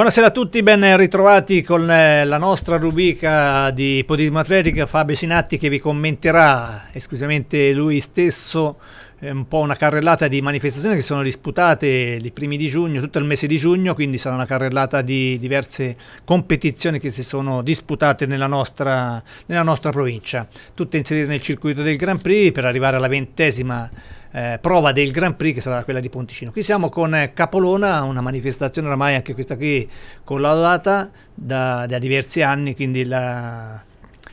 Buonasera a tutti, ben ritrovati con eh, la nostra rubrica di Podismo Atletica, Fabio Sinatti che vi commenterà esclusivamente lui stesso eh, un po' una carrellata di manifestazioni che sono disputate i primi di giugno, tutto il mese di giugno, quindi sarà una carrellata di diverse competizioni che si sono disputate nella nostra, nella nostra provincia, tutte inserite nel circuito del Grand Prix per arrivare alla ventesima eh, prova del Grand Prix che sarà quella di Ponticino. Qui siamo con eh, Capolona, una manifestazione oramai anche questa qui collaudata da, da diversi anni, quindi la,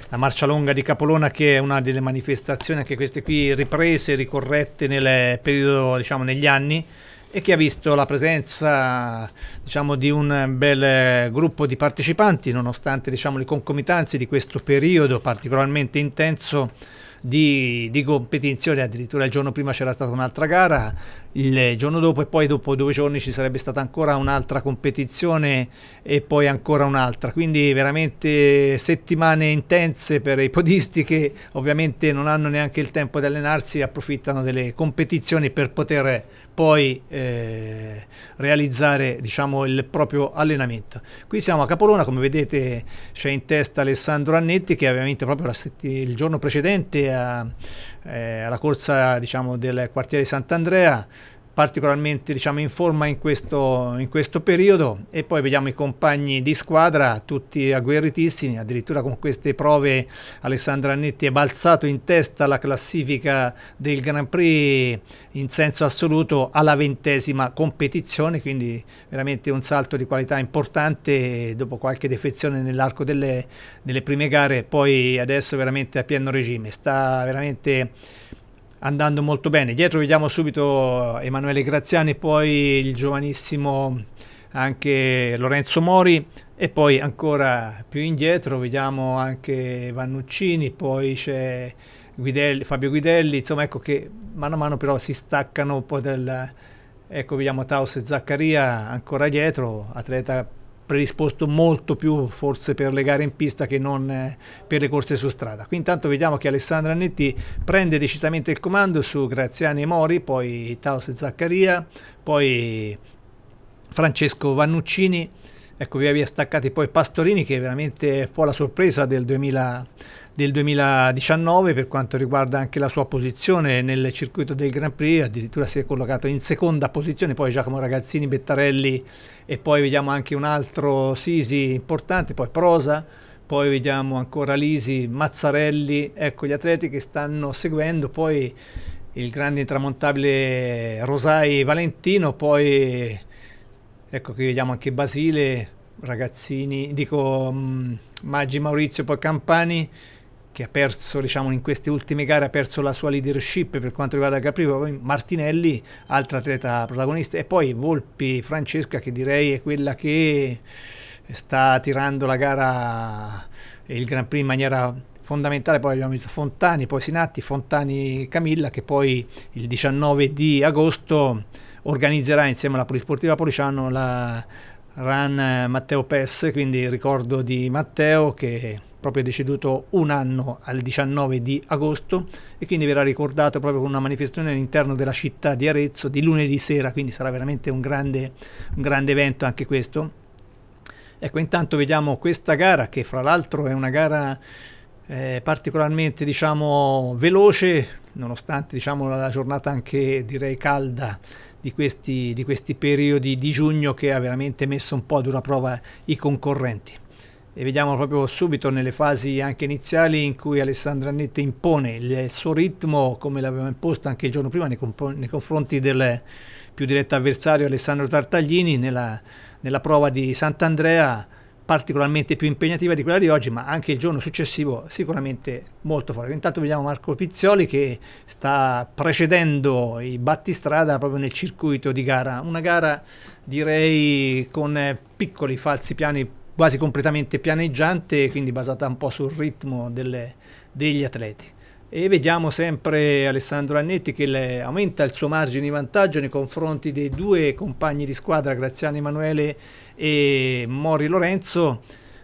la Marcia Longa di Capolona che è una delle manifestazioni anche queste qui riprese, ricorrette nel periodo, diciamo, negli anni e che ha visto la presenza diciamo, di un bel gruppo di partecipanti nonostante diciamo, le concomitanze di questo periodo particolarmente intenso di, di competizione, addirittura il giorno prima c'era stata un'altra gara il giorno dopo e poi dopo due giorni ci sarebbe stata ancora un'altra competizione e poi ancora un'altra, quindi veramente settimane intense per i podisti che ovviamente non hanno neanche il tempo di allenarsi, approfittano delle competizioni per poter poi eh, realizzare diciamo, il proprio allenamento. Qui siamo a Capolona, come vedete c'è in testa Alessandro Annetti che ovviamente proprio il giorno precedente ha eh, alla corsa diciamo, del quartiere di Sant'Andrea particolarmente diciamo, in forma in questo, in questo, periodo e poi vediamo i compagni di squadra tutti agguerritissimi, addirittura con queste prove Alessandro Annetti è balzato in testa alla classifica del Grand Prix in senso assoluto alla ventesima competizione, quindi veramente un salto di qualità importante dopo qualche defezione nell'arco delle, delle prime gare, poi adesso veramente a pieno regime, sta veramente andando molto bene. Dietro vediamo subito Emanuele Graziani, poi il giovanissimo anche Lorenzo Mori e poi ancora più indietro vediamo anche Vannuccini, poi c'è Guidelli, Fabio Guidelli, insomma ecco che mano a mano però si staccano un po' del... Ecco, vediamo Taos e Zaccaria ancora dietro, atleta predisposto molto più forse per le gare in pista che non eh, per le corse su strada. Qui intanto vediamo che Alessandro Annetti prende decisamente il comando su Graziani e Mori, poi Taos e Zaccaria, poi Francesco Vannuccini, ecco via via staccati poi Pastorini che è veramente un po' la sorpresa del 2000 del 2019 per quanto riguarda anche la sua posizione nel circuito del Grand Prix, addirittura si è collocato in seconda posizione, poi Giacomo Ragazzini, Bettarelli e poi vediamo anche un altro Sisi importante, poi Prosa, poi vediamo ancora Lisi, Mazzarelli, ecco gli atleti che stanno seguendo, poi il grande intramontabile Rosai Valentino, poi ecco qui vediamo anche Basile, Ragazzini, dico mm, Maggi Maurizio, poi Campani, che ha perso diciamo, in queste ultime gare ha perso la sua leadership per quanto riguarda Caprivo, poi Martinelli, altra atleta protagonista, e poi Volpi Francesca che direi è quella che sta tirando la gara e il Grand Prix in maniera fondamentale, poi abbiamo visto Fontani, poi Sinatti, Fontani Camilla che poi il 19 di agosto organizzerà insieme alla Polisportiva Policiano la Run Matteo Pes, quindi ricordo di Matteo che proprio deceduto un anno al 19 di agosto e quindi verrà ricordato proprio con una manifestazione all'interno della città di Arezzo di lunedì sera, quindi sarà veramente un grande, un grande evento anche questo. Ecco, intanto vediamo questa gara che fra l'altro è una gara eh, particolarmente diciamo veloce, nonostante diciamo la giornata anche direi calda di questi, di questi periodi di giugno che ha veramente messo un po' a dura prova i concorrenti e vediamo proprio subito nelle fasi anche iniziali in cui Alessandra Annette impone il suo ritmo come l'aveva imposto anche il giorno prima nei, nei confronti del più diretto avversario Alessandro Tartaglini nella, nella prova di Sant'Andrea particolarmente più impegnativa di quella di oggi ma anche il giorno successivo sicuramente molto forte. Intanto vediamo Marco Pizzioli che sta precedendo i battistrada proprio nel circuito di gara, una gara direi con piccoli falsi piani quasi completamente pianeggiante, quindi basata un po' sul ritmo delle, degli atleti. E vediamo sempre Alessandro Annetti che le, aumenta il suo margine di vantaggio nei confronti dei due compagni di squadra, Graziano Emanuele e Mori Lorenzo.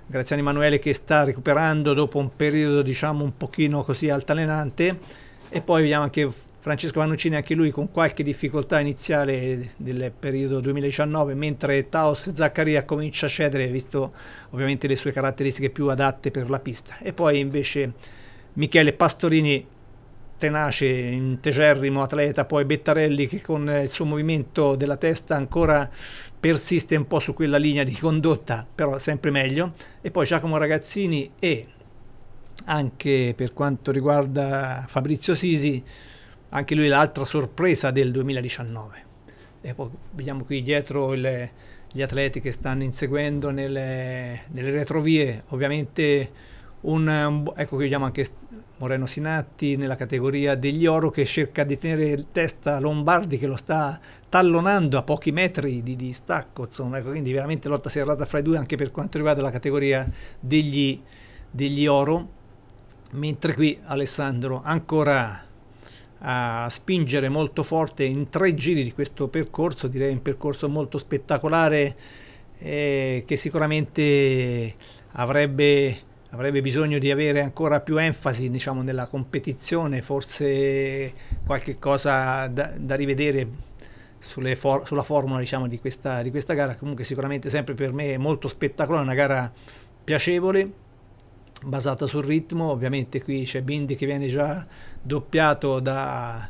Graziano Emanuele che sta recuperando dopo un periodo diciamo un pochino così altalenante e poi vediamo anche Francesco Vannuccini anche lui con qualche difficoltà iniziale del periodo 2019, mentre Taos Zaccaria comincia a cedere, visto ovviamente le sue caratteristiche più adatte per la pista. E poi invece Michele Pastorini tenace, integerrimo atleta, poi Bettarelli che con il suo movimento della testa ancora persiste un po' su quella linea di condotta, però sempre meglio, e poi Giacomo Ragazzini e anche per quanto riguarda Fabrizio Sisi, anche lui l'altra sorpresa del 2019. E poi vediamo qui dietro il, gli atleti che stanno inseguendo nelle, nelle retrovie, ovviamente un, un, ecco che vediamo anche Moreno Sinatti nella categoria degli oro che cerca di tenere testa Lombardi che lo sta tallonando a pochi metri di distacco, insomma, ecco, quindi veramente lotta serrata fra i due anche per quanto riguarda la categoria degli, degli oro, mentre qui Alessandro ancora a spingere molto forte in tre giri di questo percorso, direi un percorso molto spettacolare eh, che sicuramente avrebbe, avrebbe, bisogno di avere ancora più enfasi diciamo, nella competizione, forse qualche cosa da, da rivedere for sulla formula diciamo, di, questa, di questa gara, comunque sicuramente sempre per me molto spettacolare, una gara piacevole basata sul ritmo, ovviamente qui c'è Bindi che viene già doppiato da,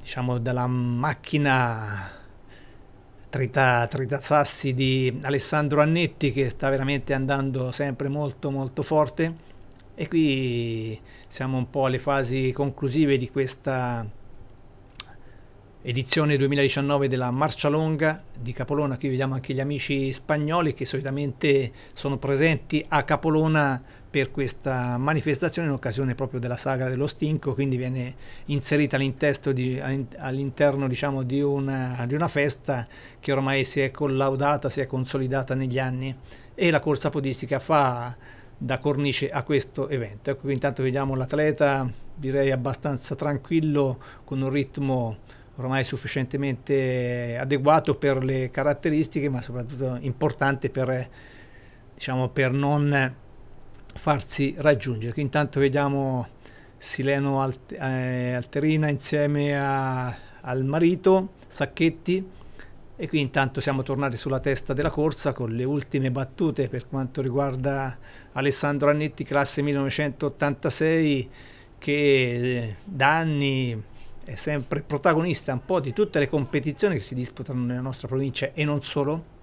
diciamo, dalla macchina trita, tritazzassi di Alessandro Annetti che sta veramente andando sempre molto molto forte e qui siamo un po' alle fasi conclusive di questa edizione 2019 della Marcia Longa di Capolona, qui vediamo anche gli amici spagnoli che solitamente sono presenti a Capolona per questa manifestazione in occasione proprio della sagra dello stinco, quindi viene inserita all'interno di, all diciamo, di, una, di una festa che ormai si è collaudata, si è consolidata negli anni e la corsa podistica fa da cornice a questo evento. Ecco, intanto vediamo l'atleta direi abbastanza tranquillo con un ritmo ormai sufficientemente adeguato per le caratteristiche, ma soprattutto importante per, diciamo, per non farsi raggiungere. Qui intanto vediamo Sileno Alt eh, Alterina insieme a, al marito Sacchetti e qui intanto siamo tornati sulla testa della corsa con le ultime battute per quanto riguarda Alessandro Annetti classe 1986 che eh, da anni è sempre protagonista un po' di tutte le competizioni che si disputano nella nostra provincia e non solo.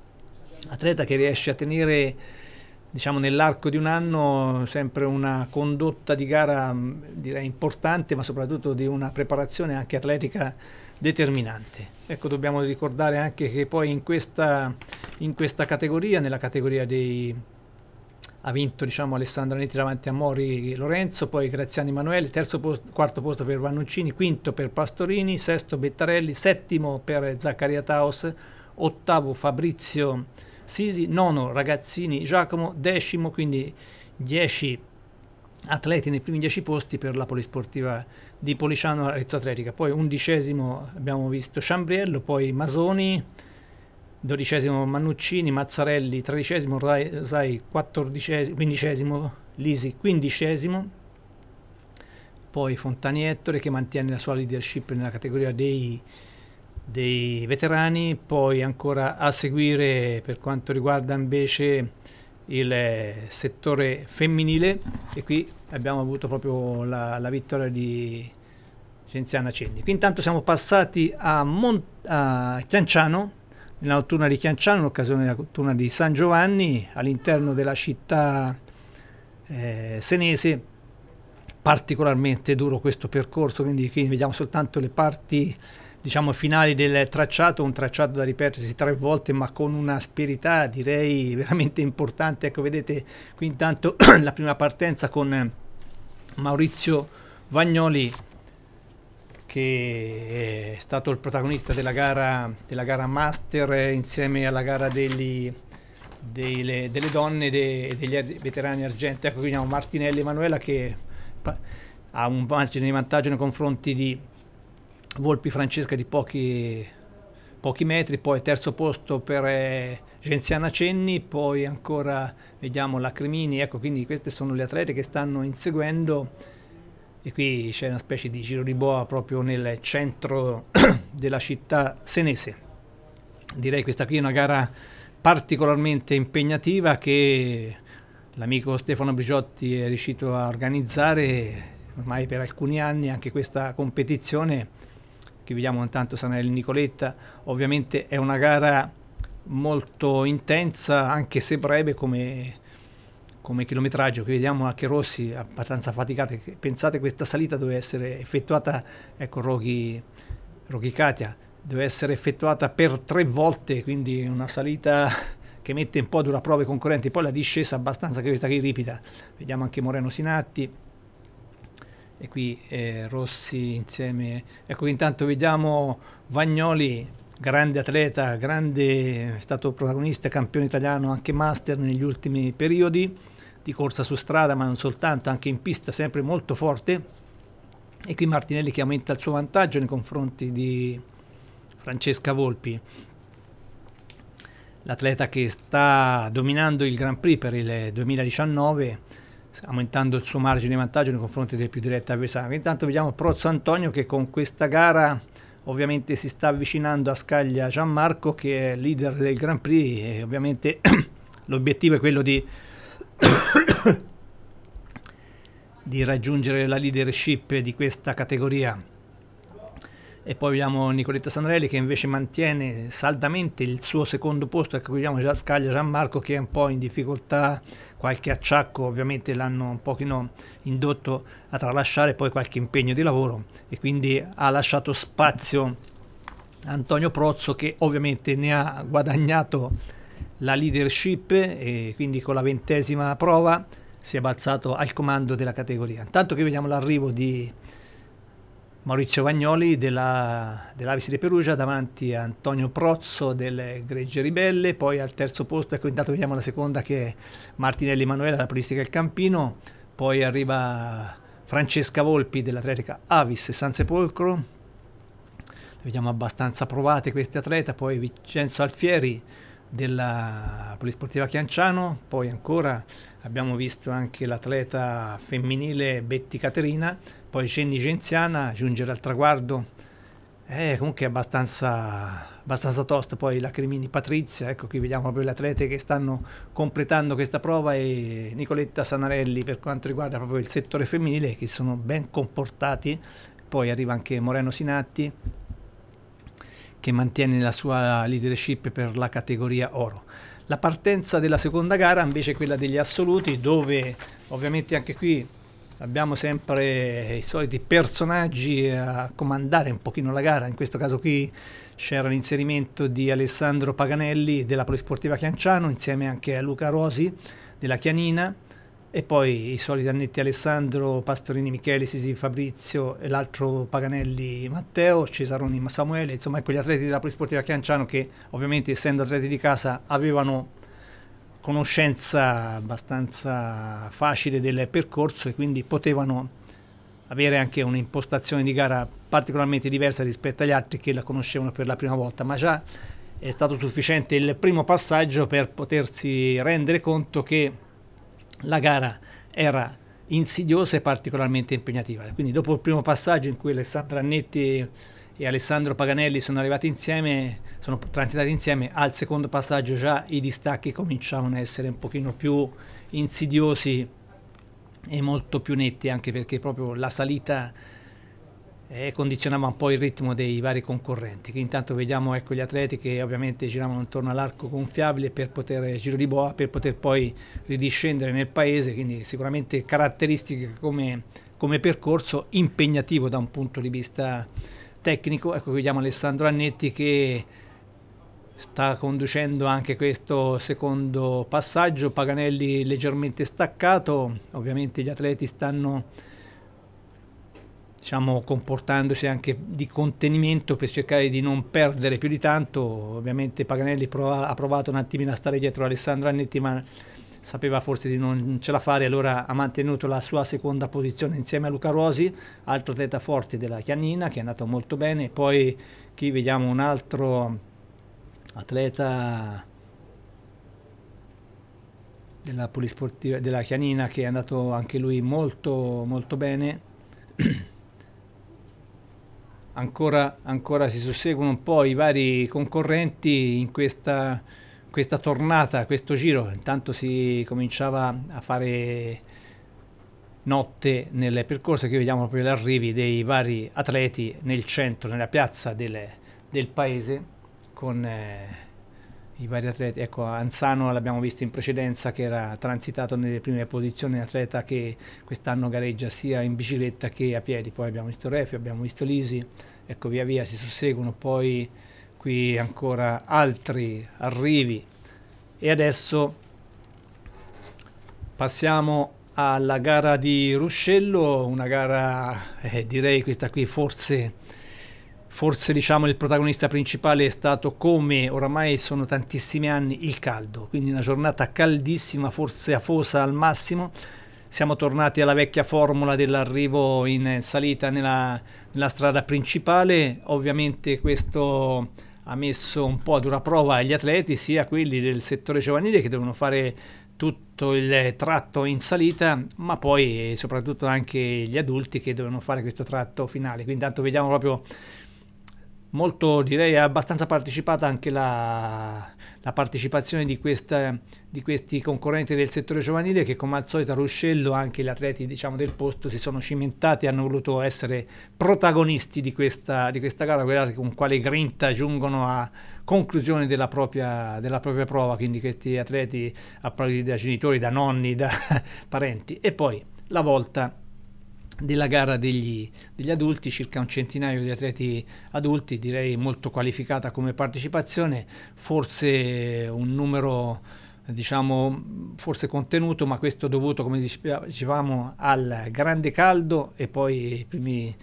Atleta che riesce a tenere diciamo nell'arco di un anno sempre una condotta di gara mm, direi importante ma soprattutto di una preparazione anche atletica determinante. Ecco dobbiamo ricordare anche che poi in questa, in questa categoria, nella categoria dei ha vinto diciamo, Alessandro Anetti davanti a Mori Lorenzo, poi Graziani Emanuele, terzo posto, quarto posto per Vannuccini, quinto per Pastorini, sesto Bettarelli, settimo per Zaccaria Taos, ottavo Fabrizio Sisi, nono Ragazzini Giacomo, decimo quindi dieci atleti nei primi dieci posti per la polisportiva di Policiano Arezzo Atletica, poi undicesimo abbiamo visto Ciambriello, poi Masoni, dodicesimo Mannuccini, Mazzarelli tredicesimo, Rosai quindicesimo, Lisi quindicesimo, poi Fontani Ettore che mantiene la sua leadership nella categoria dei, dei veterani, poi ancora a seguire per quanto riguarda invece il eh, settore femminile e qui abbiamo avuto proprio la, la vittoria di Cenziana Cenni. Qui intanto siamo passati a, Mont- a Chianciano nella notturna di Chianciano, in occasione della notturna di San Giovanni, all'interno della città eh, senese. Particolarmente duro questo percorso, quindi qui vediamo soltanto le parti diciamo finali del tracciato, un tracciato da ripetersi tre volte ma con un'asperità direi veramente importante. Ecco vedete qui intanto la prima partenza con eh, Maurizio Vagnoli che è stato il protagonista della gara, della gara Master eh, insieme alla gara degli, delle, delle, donne e degli er, veterani argenti. Ecco, quindi abbiamo Martinelli Emanuela che ha un margine di vantaggio nei confronti di Volpi Francesca di pochi, pochi metri, poi terzo posto per eh, Genziana Cenni, poi ancora vediamo Lacrimini. Ecco, quindi queste sono le atlete che stanno inseguendo e qui c'è una specie di giro di boa proprio nel centro della città senese. Direi questa qui è una gara particolarmente impegnativa che l'amico Stefano Brigiotti è riuscito a organizzare ormai per alcuni anni anche questa competizione che vediamo intanto Sanel Nicoletta ovviamente è una gara molto intensa anche se breve come come chilometraggio qui vediamo anche Rossi abbastanza faticate pensate questa salita doveva essere effettuata ecco Roghi, Roghi Katia doveva essere effettuata per tre volte quindi una salita che mette un po' a dura prova i concorrenti poi la discesa abbastanza che questa che ripida vediamo anche Moreno Sinatti e qui eh, Rossi insieme ecco intanto vediamo Vagnoli grande atleta, grande, è stato protagonista, campione italiano anche master negli ultimi periodi di corsa su strada, ma non soltanto, anche in pista, sempre molto forte. E qui Martinelli che aumenta il suo vantaggio nei confronti di Francesca Volpi, l'atleta che sta dominando il Grand Prix per il 2019 aumentando il suo margine di vantaggio nei confronti dei più diretti avversari. Intanto vediamo Prozzo Antonio che con questa gara ovviamente si sta avvicinando a Scaglia Gianmarco che è leader del Grand Prix e ovviamente l'obiettivo è quello di di raggiungere la leadership di questa categoria. E poi abbiamo Nicoletta Sanrelli che invece mantiene saldamente il suo secondo posto, ecco qui abbiamo già Scaglia Gianmarco che è un po' in difficoltà, qualche acciacco ovviamente l'hanno un pochino indotto a tralasciare poi qualche impegno di lavoro e quindi ha lasciato spazio Antonio Prozzo che ovviamente ne ha guadagnato la leadership e quindi con la ventesima prova si è balzato al comando della categoria. Intanto che vediamo l'arrivo di Maurizio Vagnoli della, dell'Avis di Perugia davanti a Antonio Prozzo del Gregge Ribelle, poi al terzo posto, ecco intanto vediamo la seconda che è Martinelli Emanuele della Polistica del Campino, poi arriva Francesca Volpi dell'Atletica Avis San Sepolcro, vediamo abbastanza provate questi atlete, poi Vincenzo Alfieri, della Polisportiva Chianciano, poi ancora abbiamo visto anche l'atleta femminile Betty Caterina, poi Cenni Genziana giungere al traguardo, eh, comunque abbastanza, abbastanza tosta, poi la Cremini Patrizia, ecco qui vediamo proprio le atlete che stanno completando questa prova e Nicoletta Sanarelli per quanto riguarda proprio il settore femminile che sono ben comportati, poi arriva anche Moreno Sinatti, che mantiene la sua leadership per la categoria oro. La partenza della seconda gara invece è quella degli assoluti dove ovviamente anche qui abbiamo sempre i soliti personaggi a comandare un pochino la gara, in questo caso qui c'era l'inserimento di Alessandro Paganelli della Polisportiva Chianciano insieme anche a Luca Rosi della Chianina e poi i soliti annetti Alessandro, Pastorini Michele, Sisi Fabrizio e l'altro Paganelli Matteo, Cesaroni Samuele, insomma ecco gli atleti della polisportiva Chianciano che ovviamente essendo atleti di casa avevano conoscenza abbastanza facile del percorso e quindi potevano avere anche un'impostazione di gara particolarmente diversa rispetto agli altri che la conoscevano per la prima volta, ma già è stato sufficiente il primo passaggio per potersi rendere conto che la gara era insidiosa e particolarmente impegnativa. Quindi dopo il primo passaggio in cui Alessandro Annetti e Alessandro Paganelli sono arrivati insieme, sono transitati insieme, al secondo passaggio già i distacchi cominciavano a essere un pochino più insidiosi e molto più netti, anche perché proprio la salita eh, condizionava un po' il ritmo dei vari concorrenti. Quindi intanto vediamo ecco, gli atleti che ovviamente giravano intorno all'arco gonfiabile per poter eh, giro di boa, per poter poi ridiscendere nel paese, quindi sicuramente caratteristiche come, come percorso impegnativo da un punto di vista tecnico. Ecco, vediamo Alessandro Annetti che sta conducendo anche questo secondo passaggio, Paganelli leggermente staccato, ovviamente gli atleti stanno diciamo, comportandosi anche di contenimento per cercare di non perdere più di tanto. Ovviamente Paganelli prova, ha provato un attimino a stare dietro Alessandro Annetti, ma sapeva forse di non ce la fare, allora ha mantenuto la sua seconda posizione insieme a Luca Rosi, altro atleta forte della Chianina che è andato molto bene. Poi qui vediamo un altro atleta della polisportiva della Chianina che è andato anche lui molto molto bene ancora, ancora si susseguono un po' i vari concorrenti in questa, questa tornata, questo giro. Intanto si cominciava a fare notte nel percorso che vediamo proprio gli arrivi dei vari atleti nel centro, nella piazza del, del paese con... Eh, i vari atleti. Ecco, Anzano l'abbiamo visto in precedenza che era transitato nelle prime posizioni, atleta che quest'anno gareggia sia in bicicletta che a piedi. Poi abbiamo visto Refi, abbiamo visto Lisi, ecco via via si susseguono, poi qui ancora altri arrivi. E adesso passiamo alla gara di Ruscello, una gara eh, direi questa qui forse forse diciamo il protagonista principale è stato come oramai sono tantissimi anni il caldo, quindi una giornata caldissima, forse afosa al massimo. Siamo tornati alla vecchia formula dell'arrivo in salita nella, nella strada principale, ovviamente questo ha messo un po' a dura prova gli atleti, sia quelli del settore giovanile che devono fare tutto il tratto in salita, ma poi soprattutto anche gli adulti che devono fare questo tratto finale. Quindi intanto vediamo proprio molto direi abbastanza partecipata anche la, la partecipazione di, questa, di, questi concorrenti del settore giovanile che come al solito a Ruscello anche gli atleti diciamo, del posto si sono cimentati e hanno voluto essere protagonisti di questa, di questa gara con quale grinta giungono a conclusione della propria, della propria prova quindi questi atleti applauditi da genitori, da nonni, da parenti e poi la volta della gara degli, degli, adulti, circa un centinaio di atleti adulti, direi molto qualificata come partecipazione, forse un numero diciamo forse contenuto ma questo dovuto come dicevamo al grande caldo e poi i primi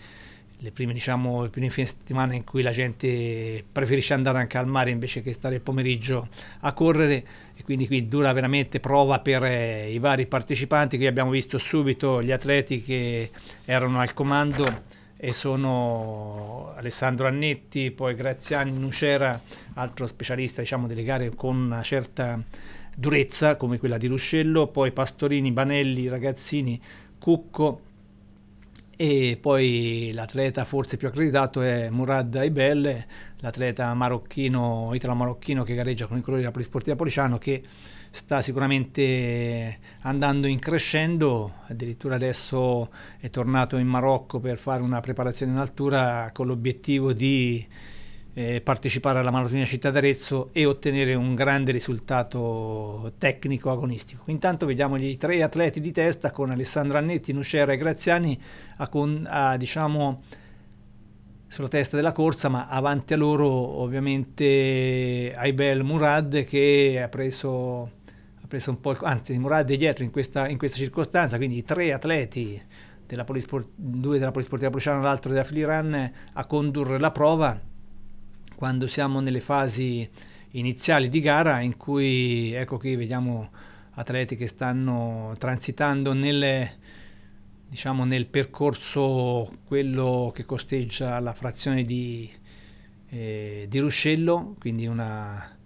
le prime, diciamo, le prime fine settimana in cui la gente preferisce andare anche al mare invece che stare il pomeriggio a correre e quindi qui dura veramente prova per eh, i vari partecipanti. Qui abbiamo visto subito gli atleti che erano al comando e sono Alessandro Annetti, poi Graziani Nucera, altro specialista diciamo, delle gare con una certa durezza come quella di Ruscello, poi Pastorini, Banelli, Ragazzini, Cucco e poi l'atleta forse più accreditato è Murad Aibel, l'atleta marocchino, italo-marocchino che gareggia con i colori della Polisportiva Policiano che sta sicuramente andando in crescendo, addirittura adesso è tornato in Marocco per fare una preparazione in altura con l'obiettivo di eh, partecipare alla maratonina città d'Arezzo e ottenere un grande risultato tecnico agonistico. Intanto vediamo i tre atleti di testa con Alessandro Annetti, Nucera e Graziani a, con, a diciamo sulla testa della corsa, ma avanti a loro ovviamente Aibel Murad che ha preso, ha preso un po' il... anzi Murad è dietro in questa, in questa circostanza, quindi tre atleti, della due della Polisportiva Prociano e l'altro della Filiran, a condurre la prova quando siamo nelle fasi iniziali di gara in cui, ecco qui vediamo atleti che stanno transitando nelle diciamo, nel percorso quello che costeggia la frazione di, eh, di Ruscello, quindi una,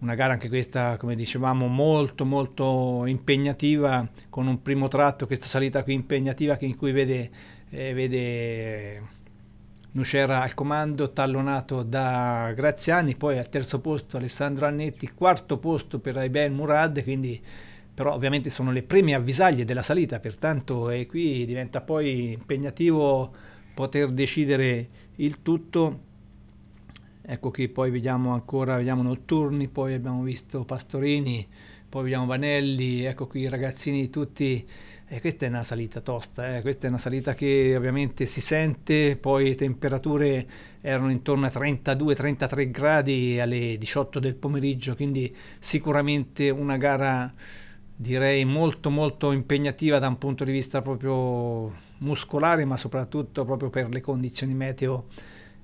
una, gara anche questa, come dicevamo, molto molto impegnativa, con un primo tratto, questa salita qui impegnativa in cui vede, eh, vede Nucera al comando, tallonato da Graziani, poi al terzo posto Alessandro Annetti, quarto posto per Aiben Murad, quindi però ovviamente sono le prime avvisaglie della salita, pertanto è qui diventa poi impegnativo poter decidere il tutto. Ecco qui poi vediamo ancora, vediamo Notturni, poi abbiamo visto Pastorini, poi vediamo Vanelli, ecco qui i ragazzini tutti. Eh, questa è una salita tosta, eh. questa è una salita che ovviamente si sente, poi temperature erano intorno a 32-33 gradi alle 18 del pomeriggio, quindi sicuramente una gara direi molto molto impegnativa da un punto di vista proprio muscolare, ma soprattutto proprio per le condizioni meteo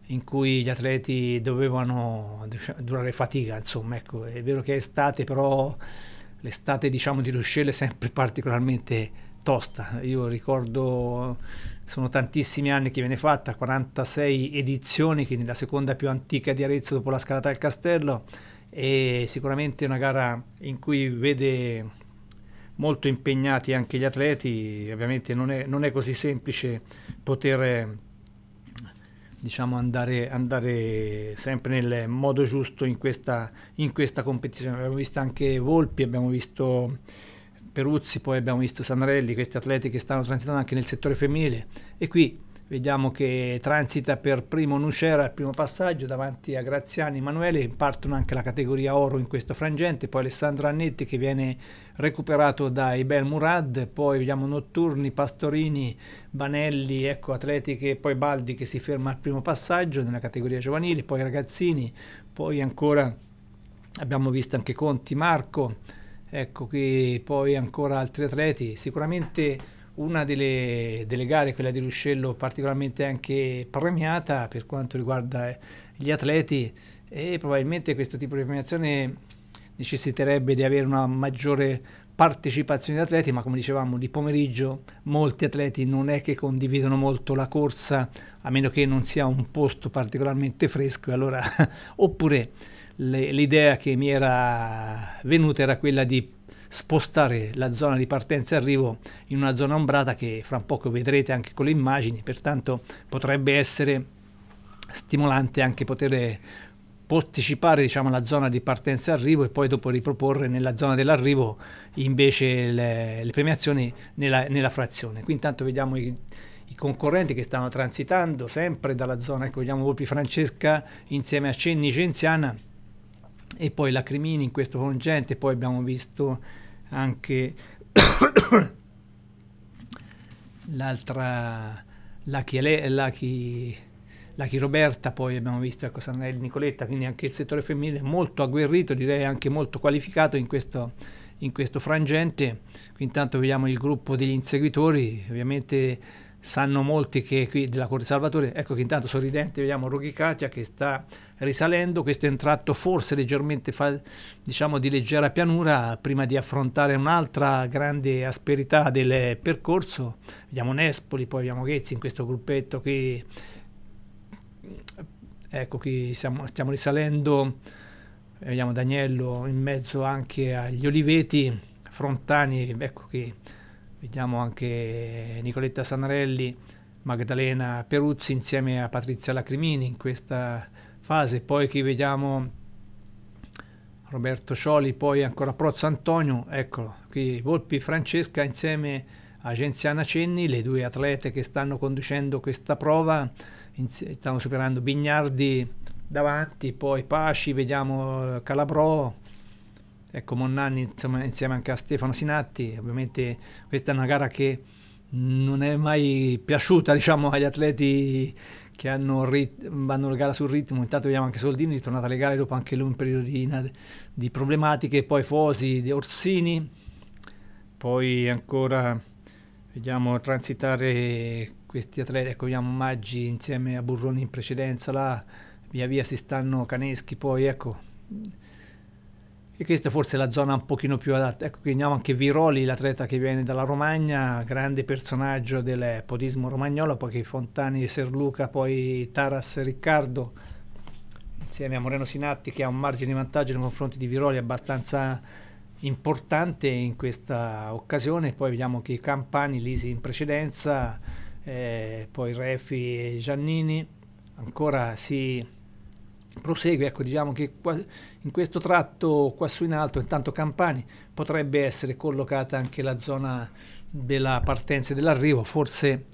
in cui gli atleti dovevano diciamo, durare fatica, insomma, ecco, è vero che è estate, però l'estate diciamo di Ruscelle è sempre particolarmente tosta. Io ricordo, sono tantissimi anni che viene fatta, 46 edizioni, quindi la seconda più antica di Arezzo dopo la scalata al castello, e sicuramente una gara in cui vede molto impegnati anche gli atleti, ovviamente non è, non è così semplice poter diciamo, andare, andare, sempre nel modo giusto in questa, in questa competizione. Abbiamo visto anche Volpi, abbiamo visto Peruzzi, poi abbiamo visto Sanrelli, questi atleti che stanno transitando anche nel settore femminile e qui Vediamo che transita per primo Nuscera al primo passaggio davanti a Graziani Emanuele, partono anche la categoria oro in questo frangente, poi Alessandro Annetti che viene recuperato da Ibel Murad, poi vediamo Notturni, Pastorini, Banelli, ecco Atletiche e poi Baldi che si ferma al primo passaggio nella categoria giovanile, poi Ragazzini, poi ancora abbiamo visto anche Conti, Marco, ecco qui poi ancora altri atleti, sicuramente una delle, delle gare, quella di Ruscello, particolarmente anche premiata per quanto riguarda gli atleti e probabilmente questo tipo di premiazione necessiterebbe di avere una maggiore partecipazione di atleti, ma come dicevamo di pomeriggio molti atleti non è che condividono molto la corsa, a meno che non sia un posto particolarmente fresco, allora, oppure l'idea che mi era venuta era quella di spostare la zona di partenza e arrivo in una zona ombrata che fra poco vedrete anche con le immagini, pertanto potrebbe essere stimolante anche poter posticipare diciamo, la zona di partenza e arrivo e poi dopo riproporre nella zona dell'arrivo invece le, le premiazioni nella, nella, frazione. Qui intanto vediamo i, i, concorrenti che stanno transitando sempre dalla zona, ecco vediamo Volpi Francesca insieme a Cenni Cenziana e poi Lacrimini in questo frangente, poi abbiamo visto anche l'altra Lucky, Lucky, Lucky, Roberta, poi abbiamo visto ecco, Sanrelli Nicoletta, quindi anche il settore femminile molto agguerrito, direi anche molto qualificato in questo, in questo frangente. Intanto vediamo il gruppo degli inseguitori, ovviamente sanno molti che qui della Corte Salvatore, ecco che intanto sorridente vediamo Rughi Katia che sta risalendo, questo è un tratto forse leggermente fa, diciamo di leggera pianura prima di affrontare un'altra grande asperità del percorso, vediamo Nespoli, poi vediamo Ghezzi in questo gruppetto qui, ecco qui siamo, stiamo risalendo, vediamo Daniello in mezzo anche agli oliveti, Frontani, ecco qui vediamo anche Nicoletta Sanrelli, Magdalena Peruzzi insieme a Patrizia Lacrimini in questa fase, poi chi vediamo Roberto Scioli, poi ancora Prozzo Antonio, eccolo, qui Volpi Francesca insieme a Genziana Cenni, le due atlete che stanno conducendo questa prova, stanno superando Bignardi davanti, poi Paci, vediamo Calabrò, Ecco, Monnanni insomma, insieme anche a Stefano Sinatti, ovviamente questa è una gara che non è mai piaciuta diciamo, agli atleti che hanno rit- vanno la gara sul ritmo. Intanto vediamo anche Soldini, ritornata alle gare dopo anche lui un periodo di, di problematiche, poi Fosi, Orsini, poi ancora vediamo transitare questi atleti, ecco vediamo Maggi insieme a Burroni in precedenza, là via via si stanno Caneschi, poi ecco e questa forse è la zona un pochino più adatta. Ecco, qui andiamo anche Viroli, l'atleta che viene dalla Romagna, grande personaggio del podismo romagnolo, poi Fontani Serluca, poi Taras Riccardo, insieme a Moreno Sinatti che ha un margine di vantaggio nei confronti di Viroli abbastanza importante in questa occasione, poi vediamo che Campani, Lisi in precedenza, eh, poi Refi e Giannini, ancora si prosegue, ecco diciamo che qua, in questo tratto qua su in alto, intanto Campani, potrebbe essere collocata anche la zona della partenza e dell'arrivo, forse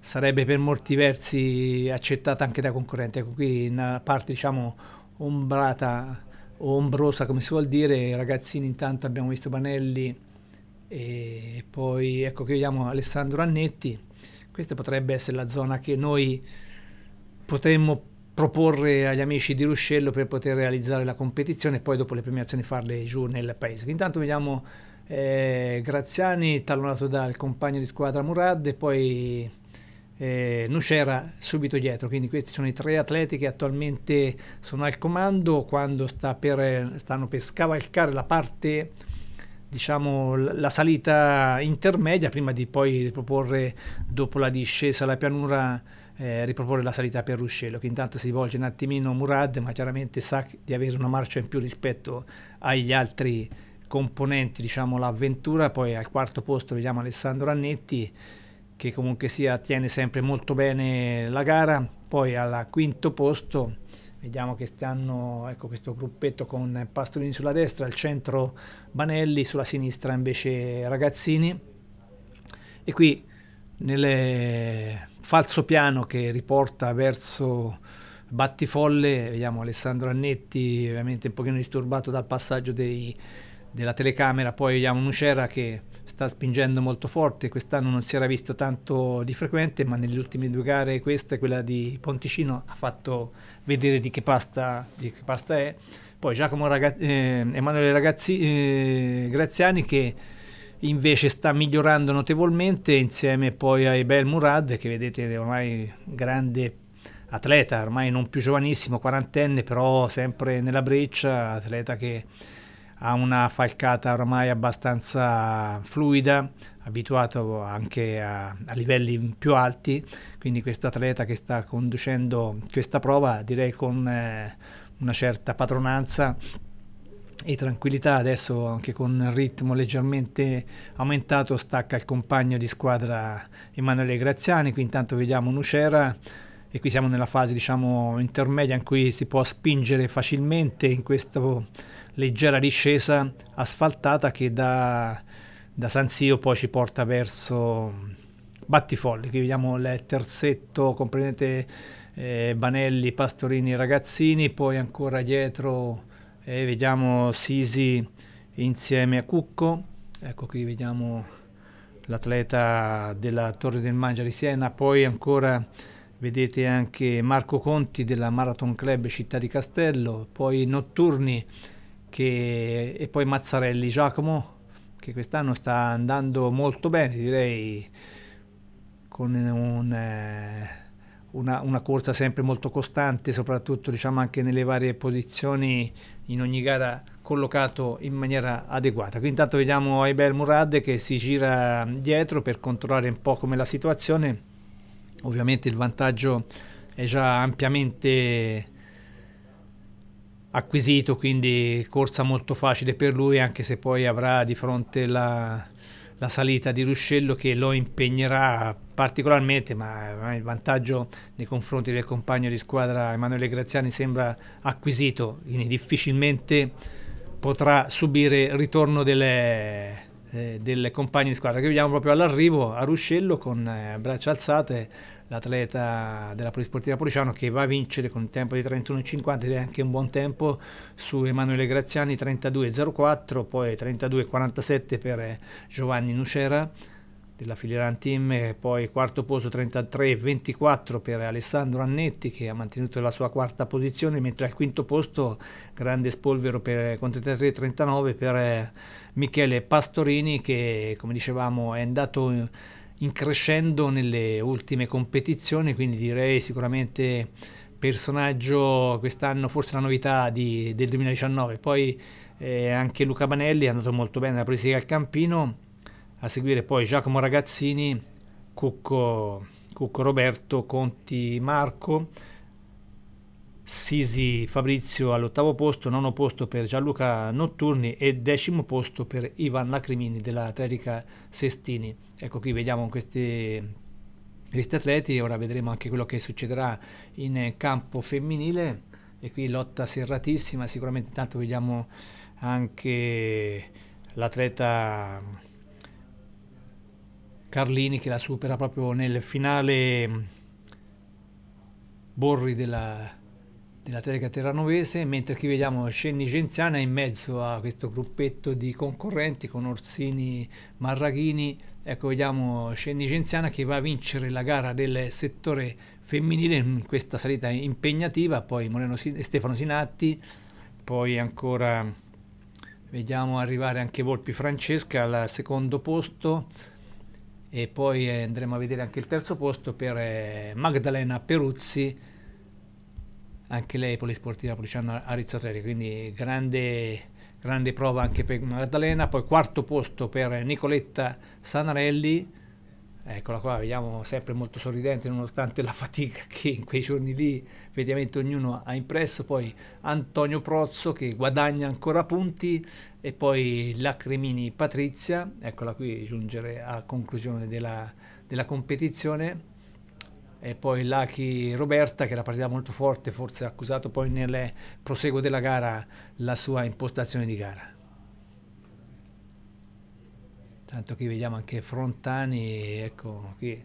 sarebbe per molti versi accettata anche da concorrenti, ecco qui in parte diciamo ombrata o ombrosa come si vuol dire, ragazzini intanto abbiamo visto Banelli e poi ecco che vediamo Alessandro Annetti, questa potrebbe essere la zona che noi potremmo proporre agli amici di Ruscello per poter realizzare la competizione e poi dopo le premiazioni farle giù nel paese. Intanto vediamo eh, Graziani tallonato dal compagno di squadra Murad e poi eh, Nucera subito dietro, quindi questi sono i tre atleti che attualmente sono al comando quando sta per, stanno per scavalcare la parte diciamo la salita intermedia prima di poi proporre dopo la discesa alla pianura eh, riproporre la salita per Ruscello, che intanto si rivolge un attimino a Murad, ma chiaramente sa di avere una marcia in più rispetto agli altri componenti, diciamo, l'avventura. Poi al quarto posto vediamo Alessandro Annetti, che comunque sia tiene sempre molto bene la gara. Poi al quinto posto vediamo che stanno, ecco, questo gruppetto con Pastolini sulla destra, al centro Banelli, sulla sinistra invece Ragazzini. E qui nelle falso piano che riporta verso Battifolle, vediamo Alessandro Annetti ovviamente un pochino disturbato dal passaggio dei, della telecamera, poi vediamo Nucera che sta spingendo molto forte, quest'anno non si era visto tanto di frequente, ma nelle ultime due gare questa e quella di Ponticino ha fatto vedere di che pasta, di che pasta è. Poi Giacomo Ragazzi, eh, Emanuele Ragazzi, eh, Graziani che invece sta migliorando notevolmente insieme poi a Ebel Murad che vedete è ormai grande atleta, ormai non più giovanissimo, quarantenne però sempre nella breccia, atleta che ha una falcata ormai abbastanza fluida, abituato anche a, a livelli più alti, quindi questo atleta che sta conducendo questa prova direi con eh, una certa padronanza e tranquillità adesso anche con un ritmo leggermente aumentato stacca il compagno di squadra Emanuele Graziani qui intanto vediamo Nucera e qui siamo nella fase diciamo intermedia in cui si può spingere facilmente in questa leggera discesa asfaltata che da, da San Sio poi ci porta verso Battifolli qui vediamo il terzetto comprendete eh, Banelli, Pastorini, Ragazzini poi ancora dietro e vediamo Sisi insieme a Cucco, ecco qui vediamo l'atleta della Torre del Mangia di Siena, poi ancora vedete anche Marco Conti della Marathon Club Città di Castello, poi Notturni che, e poi Mazzarelli Giacomo che quest'anno sta andando molto bene direi con un, eh, una, una, corsa sempre molto costante soprattutto diciamo anche nelle varie posizioni in ogni gara collocato in maniera adeguata. Qui intanto vediamo Aibel Murad che si gira dietro per controllare un po' come la situazione. Ovviamente il vantaggio è già ampiamente acquisito, quindi corsa molto facile per lui, anche se poi avrà di fronte la, la salita di Ruscello che lo impegnerà particolarmente, ma il vantaggio nei confronti del compagno di squadra Emanuele Graziani sembra acquisito, quindi difficilmente potrà subire il ritorno delle, eh, delle compagne di squadra che vediamo proprio all'arrivo a Ruscello con eh, braccia alzate l'atleta della Polisportiva Policiano che va a vincere con il tempo di 31,50 ed è anche un buon tempo su Emanuele Graziani 32,04 poi 32,47 per eh, Giovanni Nucera della filiera team poi quarto posto 33-24 per Alessandro Annetti che ha mantenuto la sua quarta posizione, mentre al quinto posto grande spolvero per, con 33-39 per eh, Michele Pastorini che come dicevamo è andato in crescendo nelle ultime competizioni, quindi direi sicuramente personaggio quest'anno, forse la novità di, del 2019. Poi eh, anche Luca Banelli è andato molto bene alla presa al Campino a seguire poi Giacomo Ragazzini, Cucco, Cucco Roberto, Conti Marco, Sisi Fabrizio all'ottavo posto, nono posto per Gianluca Notturni e decimo posto per Ivan Lacrimini della Tretica Sestini. Ecco qui vediamo questi, questi atleti, ora vedremo anche quello che succederà in campo femminile e qui lotta serratissima, sicuramente intanto vediamo anche l'atleta Carlini che la supera proprio nel finale mm, Borri della, della Teleca Terranovese, mentre qui vediamo Scenni Genziana in mezzo a questo gruppetto di concorrenti con Orsini, Marraghini, ecco vediamo Scenni Genziana che va a vincere la gara del settore femminile in questa salita impegnativa, poi Moreno Sin Stefano Sinatti, poi ancora vediamo arrivare anche Volpi Francesca al secondo posto, e poi eh, andremo a vedere anche il terzo posto per eh, Magdalena Peruzzi anche lei polisportiva a Rizzatrelli quindi grande, grande prova anche per Magdalena poi quarto posto per Nicoletta Sanarelli eccola qua vediamo sempre molto sorridente nonostante la fatica che in quei giorni lì effettivamente ognuno ha impresso poi Antonio Prozzo che guadagna ancora punti e poi Lacrimini Patrizia, eccola qui giungere a conclusione della, della competizione e poi Lachi Roberta che era partita molto forte, forse ha accusato poi nel proseguo della gara la sua impostazione di gara. Tanto qui vediamo anche Frontani, ecco qui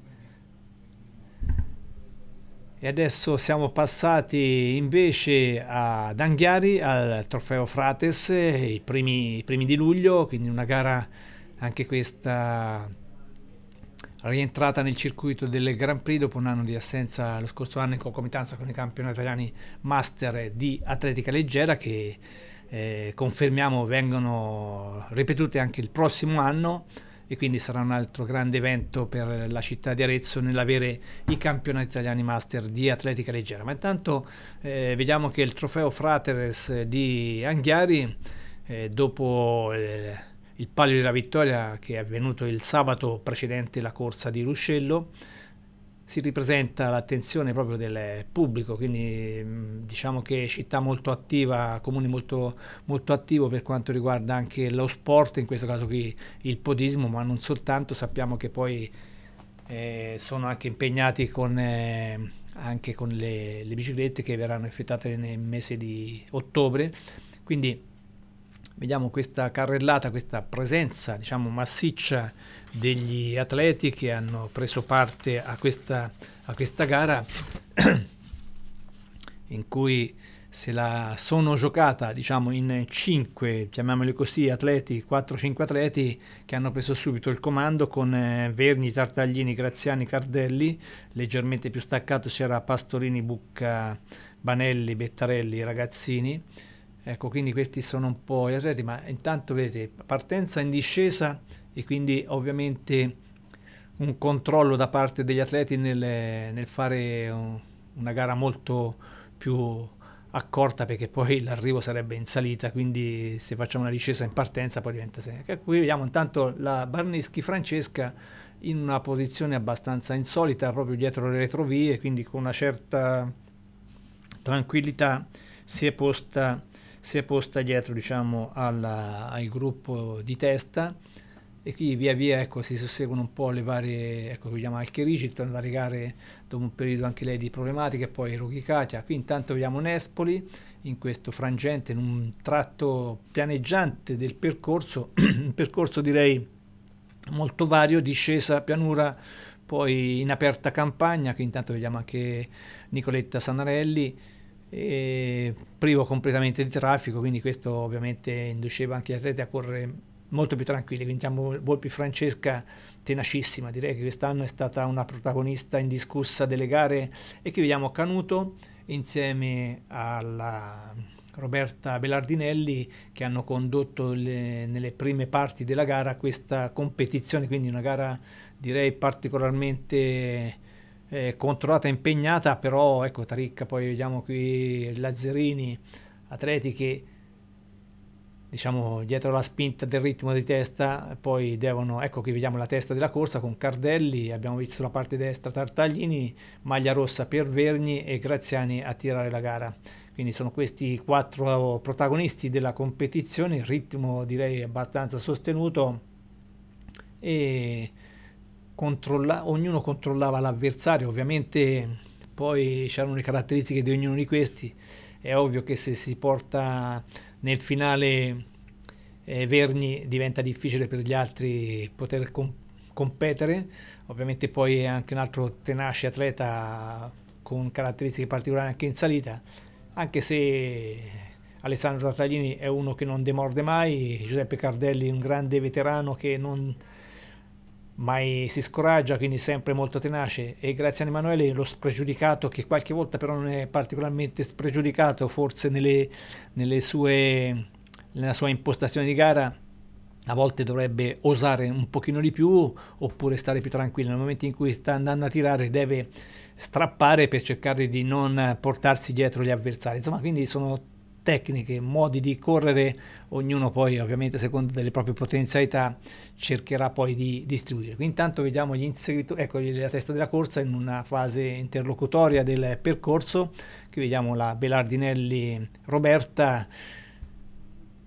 e adesso siamo passati invece ad Anghiari, al trofeo Frates, i primi, i primi di luglio, quindi una gara anche questa rientrata nel circuito del Grand Prix dopo un anno di assenza lo scorso anno in concomitanza con i campioni italiani master di atletica leggera che eh, confermiamo vengono ripetute anche il prossimo anno e quindi sarà un altro grande evento per la città di Arezzo nell'avere i campionati italiani master di atletica leggera. Ma intanto eh, vediamo che il trofeo Frateres di Anghiari, eh, dopo eh, il palio della vittoria che è avvenuto il sabato precedente la corsa di Ruscello, si ripresenta l'attenzione proprio del pubblico, quindi mm, diciamo che città molto attiva, comune molto, molto attivo per quanto riguarda anche lo sport, in questo caso qui il podismo, ma non soltanto, sappiamo che poi eh, sono anche impegnati con, eh, anche con le, le biciclette che verranno effettuate nel mese di ottobre, quindi vediamo questa carrellata, questa presenza diciamo massiccia degli atleti che hanno preso parte a questa, a questa gara in cui se la sono giocata diciamo in 5 chiamiamoli così atleti 4-5 atleti che hanno preso subito il comando con eh, Verni, Tartaglini, Graziani, Cardelli leggermente più staccato c'era Pastorini, Bucca, Banelli, Bettarelli, Ragazzini Ecco, quindi questi sono un po' gli atleti, ma intanto vedete partenza in discesa e quindi ovviamente un controllo da parte degli atleti nel, nel fare un, una gara molto più accorta perché poi l'arrivo sarebbe in salita, quindi se facciamo una discesa in partenza poi diventa sempre. Ecco, qui vediamo intanto la Barnischi Francesca in una posizione abbastanza insolita, proprio dietro le retrovie, quindi con una certa tranquillità si è posta si è posta dietro diciamo, alla, al gruppo di testa e qui via via ecco, si susseguono un po' le varie, ecco qui chiama Alcherici, torna dalle gare dopo un periodo anche lei di problematiche, poi Ruchicatia, qui intanto vediamo Nespoli in questo frangente, in un tratto pianeggiante del percorso, un percorso direi molto vario, discesa, pianura, poi in aperta campagna, qui intanto vediamo anche Nicoletta Sanarelli, privo completamente di traffico, quindi questo ovviamente induceva anche gli atleti a correre molto più tranquilli. Quindi abbiamo Volpi Francesca tenacissima, direi che quest'anno è stata una protagonista indiscussa delle gare e qui vediamo Canuto insieme alla Roberta Belardinelli che hanno condotto le, nelle prime parti della gara questa competizione, quindi una gara direi particolarmente eh, controllata e impegnata, però ecco Taricca, poi vediamo qui Lazzarini, atleti che diciamo dietro la spinta del ritmo di testa poi devono ecco qui vediamo la testa della corsa con Cardelli abbiamo visto sulla parte destra Tartaglini maglia rossa per Vergni e Graziani a tirare la gara quindi sono questi quattro protagonisti della competizione il ritmo direi abbastanza sostenuto e controlla- ognuno controllava l'avversario, ovviamente poi c'erano le caratteristiche di ognuno di questi, è ovvio che se si porta nel finale eh, Verni diventa difficile per gli altri poter comp- competere, ovviamente poi è anche un altro tenace atleta con caratteristiche particolari anche in salita, anche se Alessandro Tartaglini è uno che non demorde mai, Giuseppe Cardelli è un grande veterano che non mai si scoraggia, quindi sempre molto tenace e grazie a Emanuele lo spregiudicato che qualche volta però non è particolarmente spregiudicato forse nelle, nelle sue, nella sua impostazione di gara a volte dovrebbe osare un pochino di più oppure stare più tranquillo nel momento in cui sta andando a tirare deve strappare per cercare di non portarsi dietro gli avversari insomma quindi sono tecniche, modi di correre, ognuno poi ovviamente secondo delle proprie potenzialità cercherà poi di distribuire. Quindi intanto vediamo gli inseguitori, ecco la testa della corsa in una fase interlocutoria del percorso, qui vediamo la Belardinelli Roberta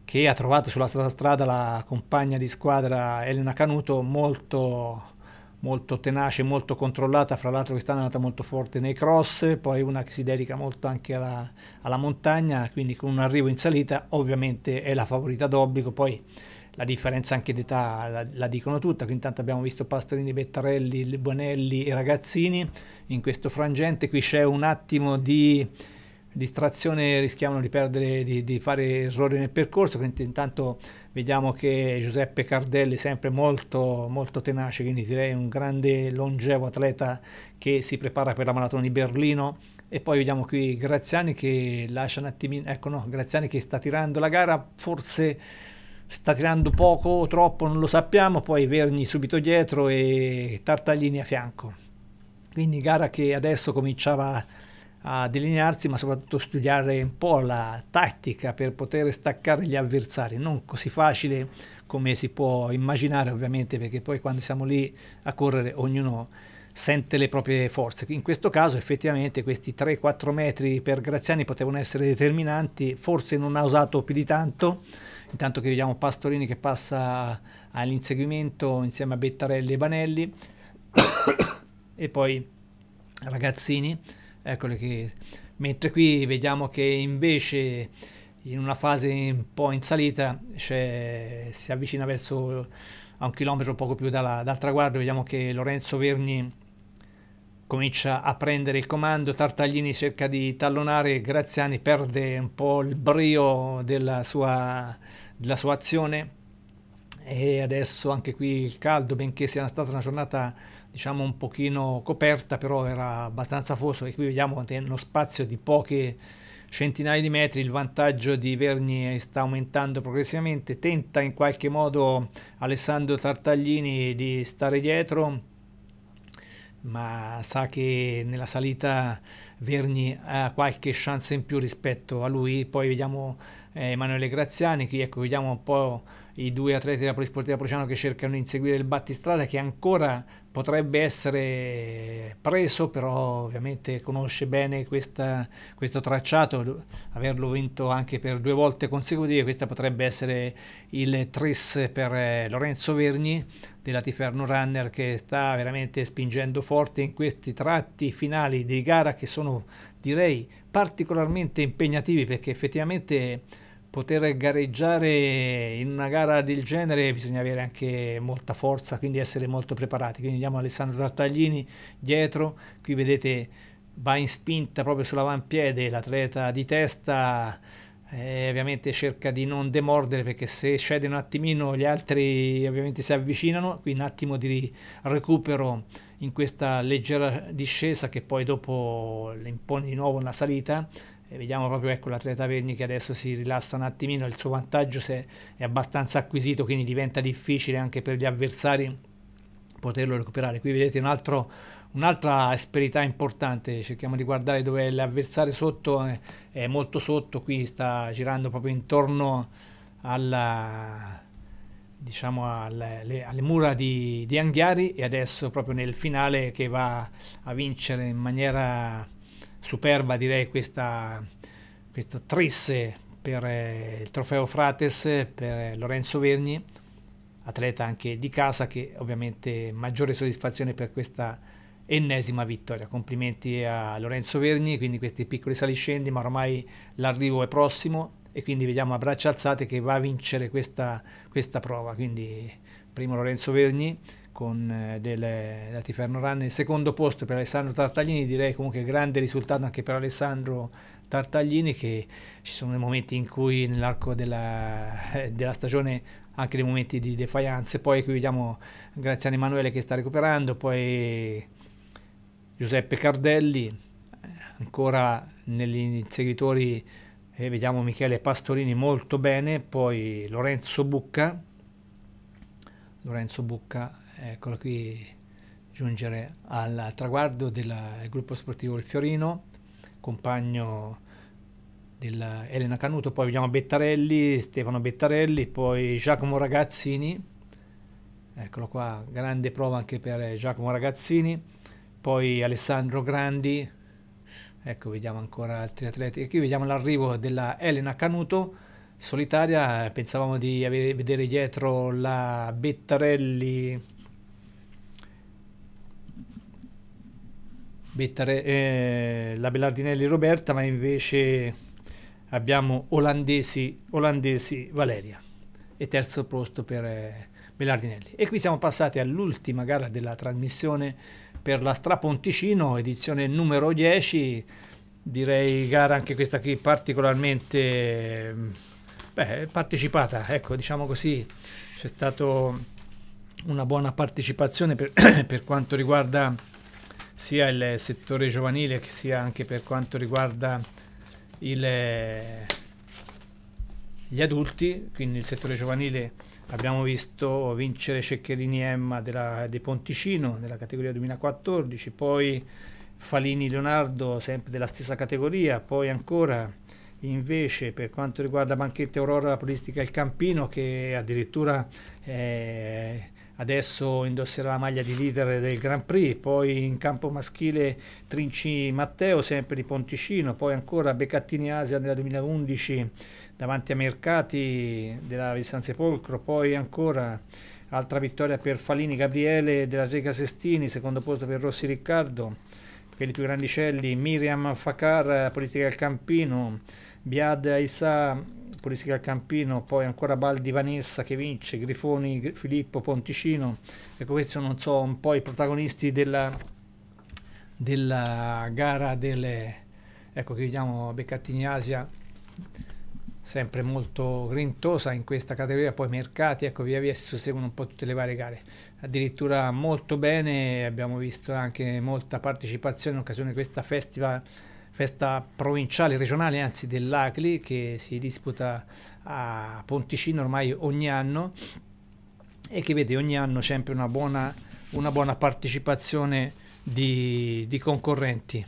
che ha trovato sulla strada la compagna di squadra Elena Canuto molto molto tenace, molto controllata, fra l'altro quest'anno è andata molto forte nei cross, poi una che si dedica molto anche alla, alla montagna, quindi con un arrivo in salita ovviamente è la favorita d'obbligo, poi la differenza anche d'età la, la, dicono tutta, quindi intanto abbiamo visto Pastorini, Bettarelli, Bonelli e Ragazzini in questo frangente, qui c'è un attimo di distrazione, rischiamo di perdere, di, di fare errori nel percorso, quindi intanto Vediamo che Giuseppe Cardelli sempre molto, molto tenace, quindi direi un grande longevo atleta che si prepara per la maratona di Berlino. E poi vediamo qui Graziani che lascia un attimino, ecco no, Graziani che sta tirando la gara, forse sta tirando poco, o troppo, non lo sappiamo, poi Verni subito dietro e Tartaglini a fianco. Quindi gara che adesso cominciava a delinearsi, ma soprattutto studiare un po' la tattica per poter staccare gli avversari. Non così facile come si può immaginare, ovviamente, perché poi quando siamo lì a correre ognuno sente le proprie forze. In questo caso effettivamente questi 3-4 metri per Graziani potevano essere determinanti, forse non ha usato più di tanto, intanto che vediamo Pastorini che passa all'inseguimento insieme a Bettarelli e Banelli e poi Ragazzini Eccole qui. Mentre qui vediamo che invece in una fase un po' in salita cioè, si avvicina verso a un chilometro poco più dalla, dal traguardo vediamo che Lorenzo Verni comincia a prendere il comando Tartaglini cerca di tallonare Graziani perde un po' il brio della sua, della sua azione e adesso anche qui il caldo benché sia stata una giornata diciamo un pochino coperta, però era abbastanza fosforo e qui vediamo nello spazio di poche centinaia di metri, il vantaggio di Verni sta aumentando progressivamente, tenta in qualche modo Alessandro Tartaglini di stare dietro, ma sa che nella salita Verni ha qualche chance in più rispetto a lui, poi vediamo eh, Emanuele Graziani, qui ecco vediamo un po' i due atleti della Polisportiva Prociano che cercano di inseguire il battistrada che ancora potrebbe essere preso, però ovviamente conosce bene questa, questo tracciato, averlo vinto anche per due volte consecutive, questa potrebbe essere il tris per eh, Lorenzo Vergni della Tiferno Runner che sta veramente spingendo forte in questi tratti finali di gara che sono direi particolarmente impegnativi perché effettivamente poter gareggiare in una gara del genere bisogna avere anche molta forza, quindi essere molto preparati. Quindi andiamo Alessandro Tartaglini dietro, qui vedete va in spinta proprio sull'avampiede l'atleta di testa, eh, ovviamente cerca di non demordere perché se scende un attimino gli altri ovviamente si avvicinano, qui un attimo di recupero in questa leggera discesa che poi dopo le impone di nuovo una salita e vediamo proprio ecco, l'atleta Verni che adesso si rilassa un attimino, il suo vantaggio se è abbastanza acquisito, quindi diventa difficile anche per gli avversari poterlo recuperare. Qui vedete un altro, un'altra asperità importante, cerchiamo di guardare dove l'avversario sotto eh, è molto sotto, qui sta girando proprio intorno alla, diciamo alle, alle, alle, mura di, di Anghiari e adesso proprio nel finale che va a vincere in maniera superba direi questa, questa trisse per eh, il trofeo Frates per eh, Lorenzo Vergni, atleta anche di casa che ovviamente maggiore soddisfazione per questa ennesima vittoria. Complimenti a Lorenzo Vergni, quindi questi piccoli saliscendi, ma ormai l'arrivo è prossimo e quindi vediamo a braccia alzate che va a vincere questa, questa prova. Quindi primo Lorenzo Vergni, con eh, delle Tiferno run il secondo posto per Alessandro Tartaglini direi comunque grande risultato anche per Alessandro Tartaglini che ci sono dei momenti in cui nell'arco della, eh, della, stagione anche dei momenti di defianze poi qui vediamo Graziano Emanuele che sta recuperando poi Giuseppe Cardelli eh, ancora negli inseguitori E vediamo Michele Pastorini molto bene poi Lorenzo Bucca Lorenzo Bucca eccolo qui, giungere al traguardo del gruppo sportivo Il Fiorino, compagno della Elena Canuto, poi vediamo Bettarelli, Stefano Bettarelli, poi Giacomo Ragazzini, eccolo qua, grande prova anche per Giacomo Ragazzini, poi Alessandro Grandi, ecco vediamo ancora altri atleti, e ecco, qui vediamo l'arrivo della Elena Canuto, solitaria, pensavamo di vedere dietro la Bettarelli mettere eh, la Bellardinelli Roberta, ma invece abbiamo olandesi, olandesi Valeria e terzo posto per eh, Bellardinelli. E qui siamo passati all'ultima gara della trasmissione per la Straponticino, edizione numero 10, direi gara anche questa qui particolarmente beh, partecipata, ecco diciamo così, c'è stata una buona partecipazione per, per quanto riguarda sia il settore giovanile che sia anche per quanto riguarda il, gli adulti, quindi il settore giovanile abbiamo visto vincere Ceccherini Emma della, di Ponticino nella categoria 2014, poi Falini Leonardo sempre della stessa categoria, poi ancora invece per quanto riguarda Banchette Aurora la Polistica Il Campino che addirittura eh, adesso indosserà la maglia di leader del Grand Prix, poi in campo maschile Trinci Matteo, sempre di Ponticino, poi ancora Beccattini Asia nella 2011 davanti a Mercati della Vista San Sepolcro, poi ancora altra vittoria per Falini Gabriele della Reca Sestini, secondo posto per Rossi Riccardo, per i più grandicelli Miriam Facar, Politica del Campino, Biad Issa Polisica Campino, poi ancora Baldi Vanessa che vince, Grifoni, Filippo, Ponticino. Ecco, questi sono so, un po' i protagonisti della, della gara delle... Ecco, che vediamo Beccattini Asia, sempre molto grintosa in questa categoria, poi Mercati, ecco, via via si seguono un po' tutte le varie gare. Addirittura molto bene, abbiamo visto anche molta partecipazione in occasione di questa festival festa provinciale, regionale anzi dell'Acli che si disputa a Ponticino ormai ogni anno e che vede ogni anno sempre una buona, una buona partecipazione di, di concorrenti.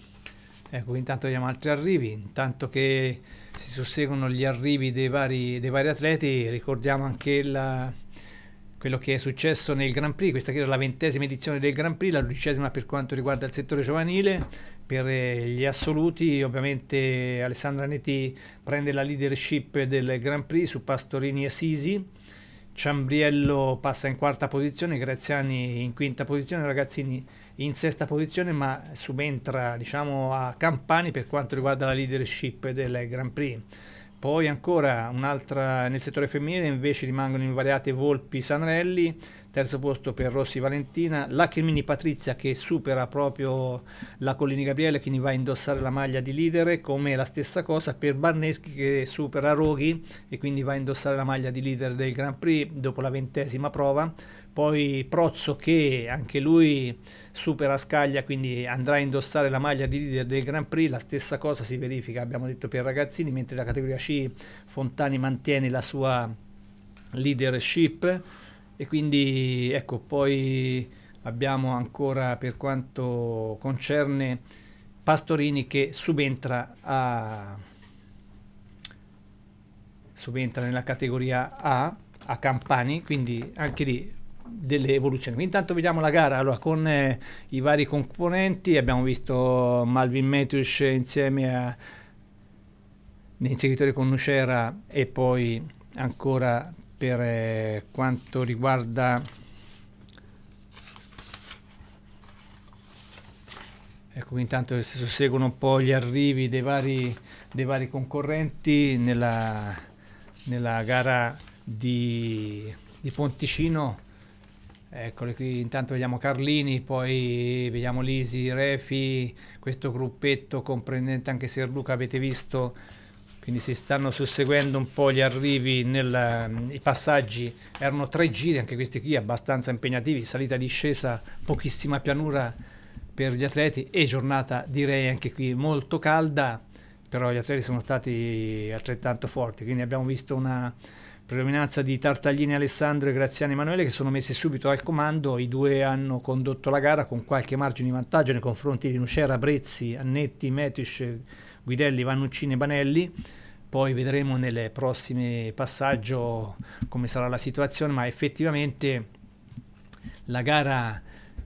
Ecco, intanto vediamo altri arrivi, intanto che si susseguono gli arrivi dei vari, dei vari atleti, ricordiamo anche la, quello che è successo nel Grand Prix, questa che era la ventesima edizione del Grand Prix, la dodicesima per quanto riguarda il settore giovanile. Per eh, gli assoluti ovviamente Alessandra Netti prende la leadership del Grand Prix su Pastorini e Sisi, Ciambriello passa in quarta posizione, Graziani in quinta posizione, Ragazzini in sesta posizione, ma subentra diciamo, a Campani per quanto riguarda la leadership del Grand Prix. Poi ancora un'altra nel settore femminile invece rimangono invariate Volpi Sanrelli, terzo posto per Rossi Valentina, Lacrimini Patrizia che supera proprio la Collini Gabriele che ne va a indossare la maglia di leader, come la stessa cosa per Barneschi che supera Roghi e quindi va a indossare la maglia di leader del Grand Prix dopo la ventesima prova poi Prozzo che anche lui supera Scaglia quindi andrà a indossare la maglia di leader del Grand Prix la stessa cosa si verifica abbiamo detto per ragazzini mentre la categoria C Fontani mantiene la sua leadership e quindi ecco poi abbiamo ancora per quanto concerne Pastorini che subentra a subentra nella categoria A a Campani quindi anche lì delle evoluzioni. Intanto vediamo la gara allora, con eh, i vari componenti, abbiamo visto Malvin Metush insieme a l'inseguitore con Nucera e poi ancora per eh, quanto riguarda Ecco, intanto si susseguono un po' gli arrivi dei vari, dei vari concorrenti nella, nella gara di, di Ponticino Eccole qui, intanto vediamo Carlini, poi vediamo Lisi, Refi, questo gruppetto comprendente anche Serluca, avete visto, quindi si stanno susseguendo un po' gli arrivi, nel, mm, i passaggi, erano tre giri anche questi qui abbastanza impegnativi, salita e discesa, pochissima pianura per gli atleti e giornata direi anche qui molto calda, però gli atleti sono stati altrettanto forti, quindi abbiamo visto una predominanza di Tartaglini Alessandro e Graziano Emanuele che sono messi subito al comando, i due hanno condotto la gara con qualche margine di vantaggio nei confronti di Nucera, Brezzi, Annetti, Metis, Guidelli, Vannuccini e Banelli, poi vedremo nel prossimo passaggio come sarà la situazione, ma effettivamente la gara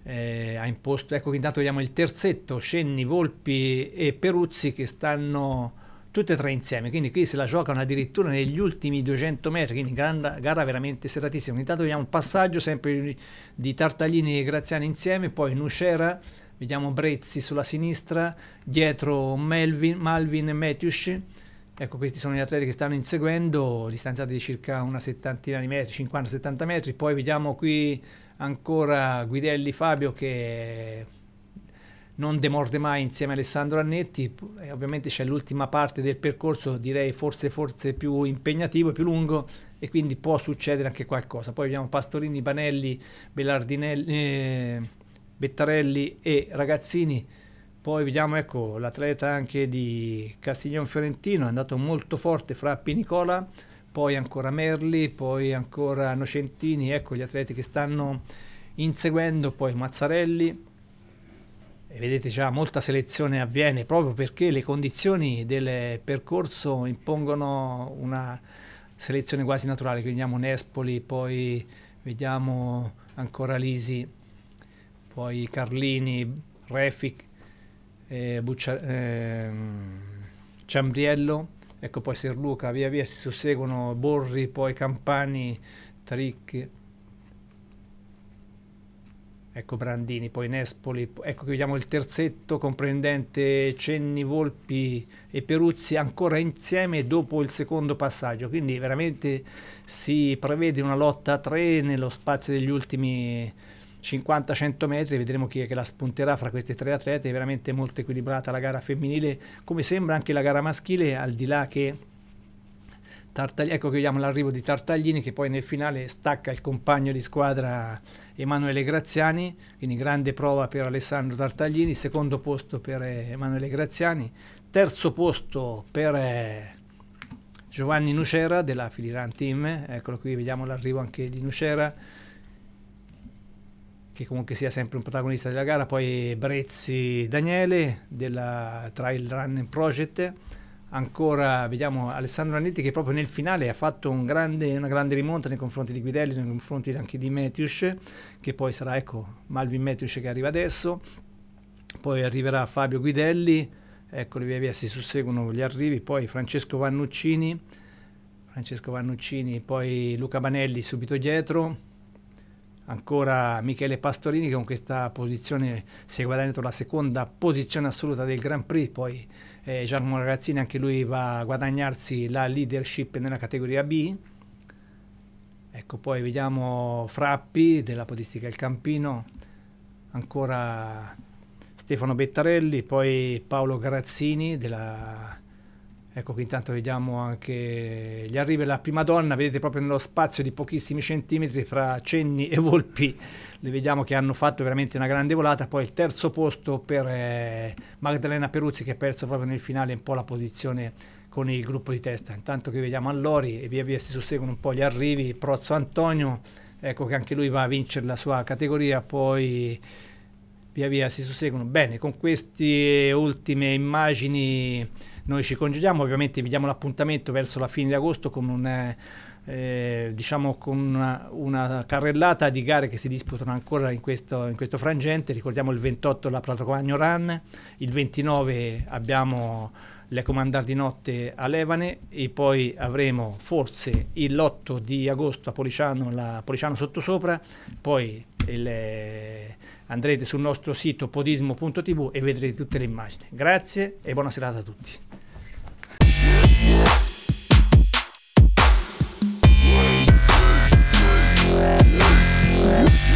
eh, ha imposto, ecco che intanto vediamo il terzetto, Scenni, Volpi e Peruzzi che stanno tutte e tre insieme, quindi qui se la giocano addirittura negli ultimi 200 metri, quindi gara, gara veramente serratissima. Intanto vediamo un passaggio sempre di Tartaglini e Graziani insieme, poi Nucera, vediamo Brezzi sulla sinistra, dietro Melvin, Malvin e Matthews. Ecco, questi sono gli atleti che stanno inseguendo, distanziati di circa una settantina di metri, 50-70 metri. Poi vediamo qui ancora Guidelli Fabio che non demorde mai insieme a Alessandro Annetti e ovviamente c'è l'ultima parte del percorso direi forse, forse più impegnativo e più lungo e quindi può succedere anche qualcosa poi abbiamo Pastorini, Banelli, Bellardinelli eh, Bettarelli e Ragazzini poi vediamo ecco l'atleta anche di Castiglione Fiorentino è andato molto forte fra Pinicola poi ancora Merli poi ancora Nocentini ecco gli atleti che stanno inseguendo poi Mazzarelli e vedete già molta selezione avviene proprio perché le condizioni del percorso impongono una selezione quasi naturale, quindi vediamo Nespoli, poi vediamo ancora Lisi, poi Carlini, Refic, eh, Buccia, eh, Ciambriello, ecco poi Serluca, via via si susseguono Borri, poi Campani, Tricchi. Ecco Brandini, poi Nespoli, ecco che vediamo il terzetto comprendente Cenni, Volpi e Peruzzi ancora insieme dopo il secondo passaggio, quindi veramente si prevede una lotta a tre nello spazio degli ultimi 50-100 metri, vedremo chi è che la spunterà fra questi tre atleti, è veramente molto equilibrata la gara femminile, come sembra anche la gara maschile, al di là che Tartagli, ecco che vediamo l'arrivo di Tartaglini che poi nel finale stacca il compagno di squadra Emanuele Graziani, quindi grande prova per Alessandro Tartaglini, secondo posto per eh, Emanuele Graziani, terzo posto per eh, Giovanni Nucera della Filiran Team, eccolo qui, vediamo l'arrivo anche di Nucera, che comunque sia sempre un protagonista della gara, poi Brezzi Daniele della Trail Run Project, ancora vediamo Alessandro Anetti che proprio nel finale ha fatto un grande, una grande rimonta nei confronti di Guidelli, nei confronti anche di Matthews, che poi sarà ecco, Malvin Matthews che arriva adesso, poi arriverà Fabio Guidelli, eccoli via via si susseguono gli arrivi, poi Francesco Vannuccini, Francesco Vannuccini, poi Luca Banelli subito dietro, ancora Michele Pastorini che con questa posizione si è guadagnato la seconda posizione assoluta del Grand Prix, poi eh, Giacomo Ragazzini anche lui va a guadagnarsi la leadership nella categoria B. Ecco, poi vediamo Frappi della Podistica Il Campino, ancora Stefano Bettarelli, poi Paolo Grazzini della... Ecco qui intanto vediamo anche gli arrivi della prima donna, vedete proprio nello spazio di pochissimi centimetri fra Cenni e Volpi le vediamo che hanno fatto veramente una grande volata, poi il terzo posto per eh, Magdalena Peruzzi che ha perso proprio nel finale un po' la posizione con il gruppo di testa, intanto che vediamo Allori e via via si susseguono un po' gli arrivi, Prozzo Antonio, ecco che anche lui va a vincere la sua categoria, poi via via si susseguono bene con queste ultime immagini noi ci congediamo, ovviamente vi diamo l'appuntamento verso la fine di agosto con un... Eh, eh, diciamo con una, una, carrellata di gare che si disputano ancora in questo, in questo frangente. Ricordiamo il 28 la Pratocagno Run, il 29 abbiamo le comandar di notte a Levane e poi avremo forse l'8 di agosto a Policiano, la Policiano sottosopra, poi il eh, andrete sul nostro sito podismo.tv e vedrete tutte le immagini. Grazie e buona serata a tutti. Yeah.